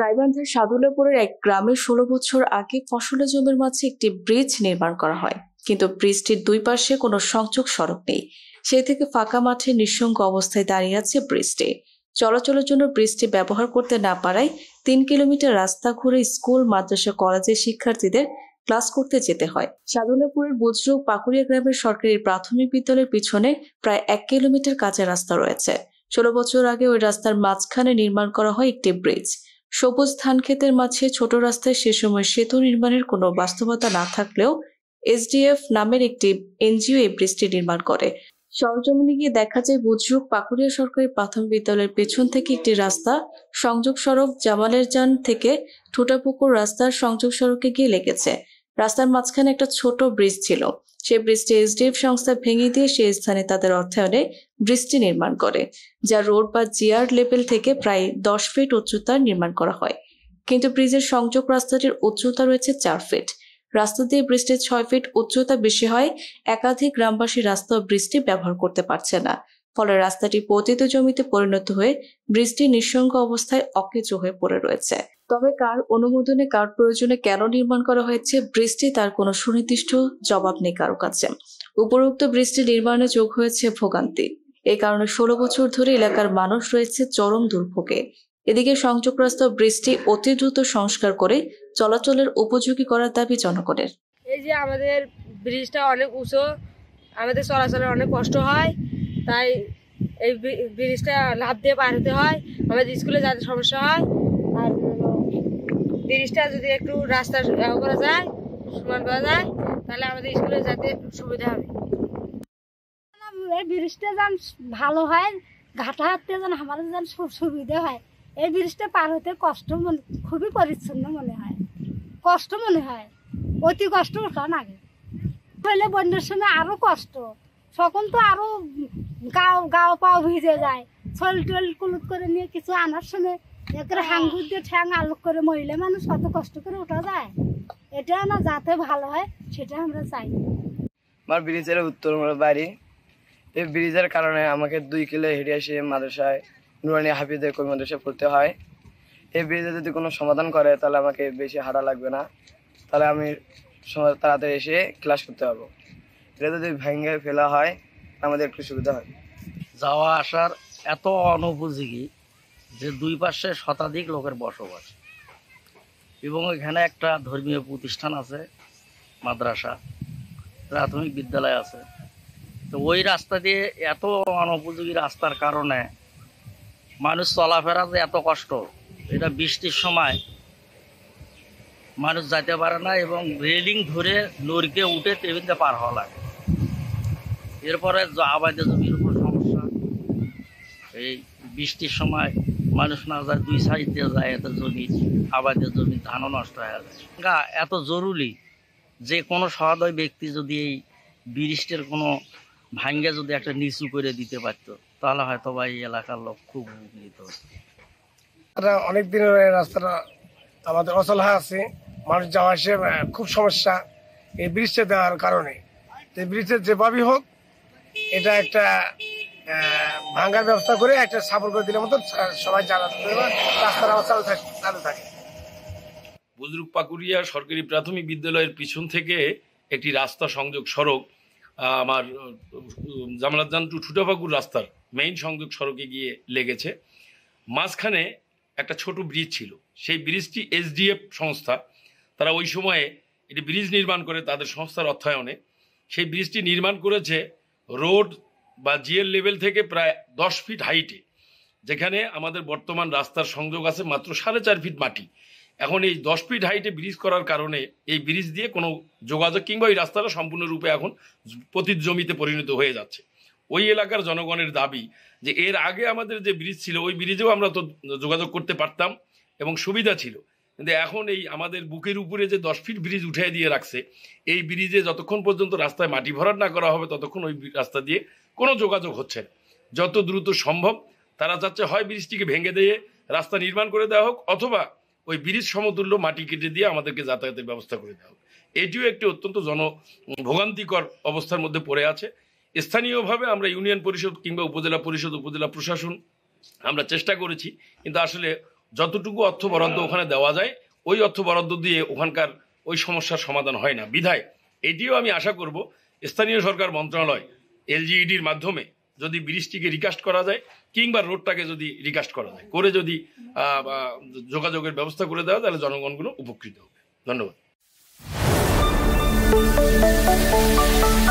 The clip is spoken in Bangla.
গাইবান্ধার সাদুল্লাপুরের এক গ্রামে ষোলো বছর আগে ফসলের জমির মাঝে একটি ব্রিজ নির্মাণ করা হয় কিন্তু ব্রিজটির দুই পাশে কোনো সংযোগ সড়ক নেই সেই থেকে ফাঁকা মাঠে নিঃসঙ্গ অবস্থায় দাঁড়িয়ে আছে ব্রিজটি চলাচলের জন্য ব্রিজটি ব্যবহার করতে না পারায় তিন কিলোমিটার রাস্তা ঘুরে স্কুল মাদ্রাসা কলেজের শিক্ষার্থীদের ক্লাস করতে যেতে হয় সাদুল্লাপুরের বুজরুক পাকুড়িয়া গ্রামের সরকারি প্রাথমিক বিদ্যালয়ের পিছনে প্রায় এক কিলোমিটার কাঁচা রাস্তা রয়েছে ষোলো বছর আগে ওই রাস্তার মাঝখানে নির্মাণ করা হয় একটি ব্রিজ সবুজ ধান ক্ষেতের মাঝে ছোট রাস্তায় সে সময় সেতু নির্মাণের কোনো বাস্তবতা না থাকলেও এসডিএফ নামের একটি এনজিও এই ব্রিজটি নির্মাণ করে সরজমিনে গিয়ে দেখা যায় বুজরুক পাকুড়িয়া সরকারি প্রাথমিক বিদ্যালয়ের পেছন থেকে একটি রাস্তা সংযোগ সড়ক জামালের যান থেকে ঠোঁটাপুকুর রাস্তার সংযোগ সড়কে গিয়ে লেগেছে রাস্তার মাঝখানে একটা ছোট ব্রিজ ছিল সেই ব্রিজটি এসডিএফ সংস্থা ভেঙে দিয়ে সেই স্থানে তাদের অর্থায়নে ব্রিজটি নির্মাণ করে যা রোড বা জিয়ার লেভেল থেকে প্রায় দশ ফিট উচ্চতার নির্মাণ করা হয় কিন্তু ব্রিজের সংযোগ রাস্তাটির উচ্চতা রয়েছে চার ফিট রাস্তা দিয়ে বৃষ্টির ছয় ফিট উচ্চতা বেশি হয় একাধিক গ্রামবাসী রাস্তা ব্রিজটি ব্যবহার করতে পারছে না ফলে রাস্তাটি পতিত জমিতে পরিণত হয়ে বৃষ্টির নিঃসঙ্গ অবস্থায় অকেচু হয়ে পড়ে রয়েছে তবে কার অনুমোদনে কার প্রয়োজনে কেন নির্মাণ করা হয়েছে বৃষ্টি তার কোনো সুনির্দিষ্ট জবাব নেই কারো কাছে উপরোক্ত বৃষ্টি নির্মাণে যোগ হয়েছে ভোগান্তি এ কারণে ষোলো বছর ধরে এলাকার মানুষ রয়েছে চরম দুর্ভোগে এদিকে রাস্তা বৃষ্টি অতি দ্রুত সংস্কার করে চলাচলের উপযোগী করার দাবি জনগণের এই যে আমাদের ব্রিজটা অনেক উঁচু আমাদের চলাচলের অনেক কষ্ট হয় তাই এই ব্রিজটা লাভ দিয়ে পার হতে হয় আমাদের স্কুলে যাতে সমস্যা হয় আর ব্রিজটা যদি একটু রাস্তা করা যায় সমান করা যায় তাহলে আমাদের স্কুলে যাতে সুবিধা হবে এই ব্রিজটা যেন ভালো হয় ঘাটা হাঁটতে যেন আমাদের যেন সুবিধা হয় এই ব্রিজটা পার হতে কষ্ট মনে খুবই পরিচ্ছন্ন মনে হয় কষ্ট মনে হয় অতি কষ্ট ওঠা লাগে হলে বন্যার সময় আরও কষ্ট সকল তো আরও গাও গাও পাও ভিজে যায় ছল টল কুলুট করে নিয়ে কিছু আনার সময় একের হ্যাঁ। হাঙ্গুর দিয়ে ঠ্যাং আলোক করে মহিলা মানুষ কত কষ্ট করে ওঠা যায় এটা না যাতে ভালো হয় সেটা আমরা চাই আমার ব্রিজের উত্তর আমার বাড়ি এই ব্রিজের কারণে আমাকে দুই কিলো হেঁটে এসে মাদ্রাসায় নুরানি হাফিজের কবি মাদ্রাসায় পড়তে হয় এই ব্রিজে যদি কোনো সমাধান করে তাহলে আমাকে বেশি হারা লাগবে না তাহলে আমি তাড়াতাড়ি এসে ক্লাস করতে পারবো এটা যদি ভেঙে ফেলা হয় আমাদের একটু সুবিধা হয় যাওয়া আসার এত অনুপযোগী যে দুই পাশে শতাধিক লোকের বসবাস এবং এখানে একটা ধর্মীয় প্রতিষ্ঠান আছে মাদ্রাসা প্রাথমিক বিদ্যালয় আছে তো ওই রাস্তা দিয়ে এত অনুপযোগী রাস্তার কারণে মানুষ চলাফেরা যে এত কষ্ট এটা বৃষ্টির সময় মানুষ যাইতে পারে না এবং রেলিং ধরে নড়কে উঠে টেবিলতে পার হওয়া লাগে এরপরে আবাদে জমির উপর সমস্যা এই বৃষ্টির সময় মানুষ না যায় দুই সাইডে যায় এত জমি আবাদের জমি ধানও নষ্ট হয়ে যায় গা এত জরুরি যে কোনো সহদয় ব্যক্তি যদি এই বৃষ্টির কোনো ভাঙ্গে যদি একটা নিচু করে দিতে পারত তাহলে হয়তো বা এই এলাকার লোক খুব উপকৃত অনেক দিন রাস্তাটা আমাদের অচল হয়ে আছে মানুষ যাওয়া আসে খুব সমস্যা এই বৃষ্টি দেওয়ার কারণে এই বৃষ্টির যেভাবেই হোক এটা একটা ভাঙ্গার ব্যবস্থা করে একটা সাপোর্ট করে দিলে মতো সবাই চালাতে রাস্তার চালু থাকে চালু থাকে পাকুরিয়া সরকারি প্রাথমিক বিদ্যালয়ের পিছন থেকে একটি রাস্তা সংযোগ সড়ক আমার জামালাদান টু ঠুটাপাকুর রাস্তার মেইন সংযোগ সড়কে গিয়ে লেগেছে মাঝখানে একটা ছোট ব্রিজ ছিল সেই ব্রিজটি এসডিএফ সংস্থা তারা ওই সময়ে এটি ব্রিজ নির্মাণ করে তাদের সংস্থার অর্থায়নে সেই ব্রিজটি নির্মাণ করেছে রোড বা জিএল লেভেল থেকে প্রায় দশ ফিট হাইটে যেখানে আমাদের বর্তমান রাস্তার সংযোগ আছে মাত্র সাড়ে চার ফিট মাটি এখন এই দশ ফিট হাইটে ব্রিজ করার কারণে এই ব্রিজ দিয়ে কোনো যোগাযোগ কিংবা ওই রাস্তাটা সম্পূর্ণরূপে এখন পতিত জমিতে পরিণত হয়ে যাচ্ছে ওই এলাকার জনগণের দাবি যে এর আগে আমাদের যে ব্রিজ ছিল ওই ব্রিজেও আমরা তো যোগাযোগ করতে পারতাম এবং সুবিধা ছিল কিন্তু এখন এই আমাদের বুকের উপরে যে দশ ফিট ব্রিজ উঠে দিয়ে রাখছে এই ব্রিজে যতক্ষণ পর্যন্ত রাস্তায় মাটি ভরাট না করা হবে ততক্ষণ ওই রাস্তা দিয়ে কোনো যোগাযোগ হচ্ছে না যত দ্রুত সম্ভব তারা চাচ্ছে হয় ব্রিজটিকে ভেঙে দিয়ে রাস্তা নির্মাণ করে দেওয়া হোক অথবা ওই ব্রিজ সমতুল্য মাটি কেটে দিয়ে আমাদেরকে যাতায়াতের ব্যবস্থা করে দেওয়া হোক এটিও একটি অত্যন্ত জনভোগান্তিকর অবস্থার মধ্যে পড়ে আছে স্থানীয়ভাবে আমরা ইউনিয়ন পরিষদ কিংবা উপজেলা পরিষদ উপজেলা প্রশাসন আমরা চেষ্টা করেছি কিন্তু আসলে যতটুকু অর্থ বরাদ্দ ওখানে দেওয়া যায় ওই অর্থ বরাদ্দ দিয়ে ওখানকার ওই সমস্যার সমাধান হয় না বিধায় এটিও আমি আশা করব স্থানীয় সরকার মন্ত্রণালয় এলজিইডির মাধ্যমে যদি ব্রিজটিকে রিকাস্ট করা যায় কিংবা রোডটাকে যদি রিকাস্ট করা যায় করে যদি যোগাযোগের ব্যবস্থা করে দেওয়া তাহলে জনগণগুলো উপকৃত হবে ধন্যবাদ